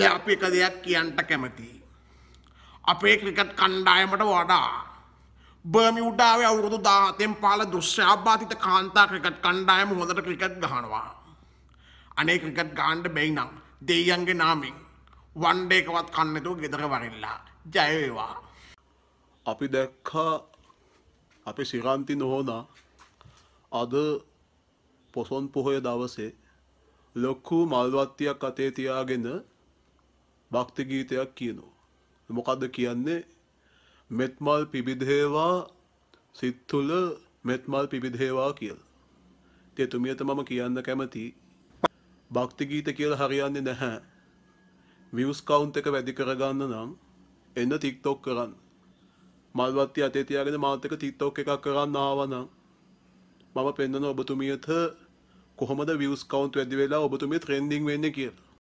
දැ අපි එක දෙයක් කියන්ට කැමති. අපේ ක්‍රිකට් කණ්ඩායමට වඩා. බර්මියුඩාවේ අවුරුදු දාතෙන් පාල දුෂ්‍යාභාතිත කාන්තා ක්‍රිකට් කණ්ඩායම හොඳට ක්‍රිකට් ගහනවා. අනේ ක්‍රිකට් ගාන්ඩ බැයිනම් දෙයියන්ගේ නාමින් වන්ඩේකවත් කන්නතු ගෙදර වරල්ලා ජයවේවා. අපි දැක්කා අපි සිරන්ති නොහෝනා අද පොසොන් පොහොය දවසේ ලොක්කු මල්වත්තියක් අතේ තියාගෙන භක්ති ගීතයක් කියනවා. මොකද්ද කියන්නේ? මෙත්මල් පිබිදේවා සිත් තුළ මෙත්මල් පිබිදේවා කියලා. ඉතින් එතුමියට මම කියන්න කැමති භක්ති ගීත කියලා හරියන්නේ නැහැ. views count එක වැඩි කරගන්න නම් එන්න TikTok කරන්න. මල්වත්ති අතේ තියාගෙන මාත් එක්ක TikTok එකක් කරන්න ආවනම් මම පෙන්වන ඔබතුමියට කොහොමද views count වැඩි වෙලා ඔබතුමිය trending වෙන්නේ කියලා.